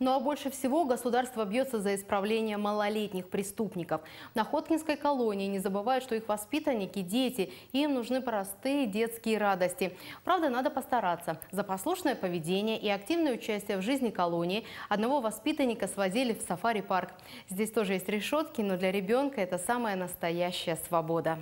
Ну а больше всего государство бьется за исправление малолетних преступников. В Находкинской колонии не забывают, что их воспитанники – дети, им нужны простые детские радости. Правда, надо постараться. За послушное поведение и активное участие в жизни колонии одного воспитанника свозили в сафари-парк. Здесь тоже есть решетки, но для ребенка это самая настоящая свобода.